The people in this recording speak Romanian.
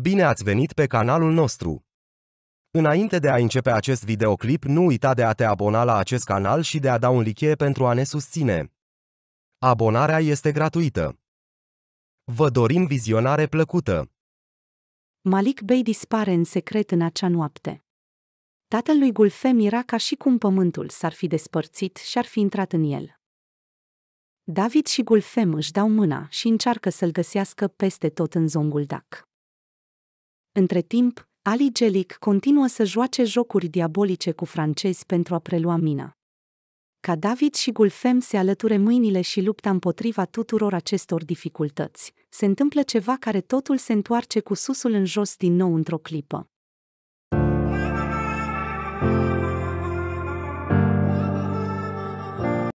Bine ați venit pe canalul nostru! Înainte de a începe acest videoclip, nu uita de a te abona la acest canal și de a da un like pentru a ne susține. Abonarea este gratuită. Vă dorim vizionare plăcută! Malik Bey dispare în secret în acea noapte. Tatăl lui Gulfem era ca și cum pământul s-ar fi despărțit și ar fi intrat în el. David și Gulfem își dau mâna și încearcă să-l găsească peste tot în zongul Dac. Între timp, Ali Gelic continuă să joace jocuri diabolice cu francezi pentru a prelua mina. Ca David și Gulfem se alăture mâinile și lupta împotriva tuturor acestor dificultăți, se întâmplă ceva care totul se întoarce cu susul în jos din nou într-o clipă.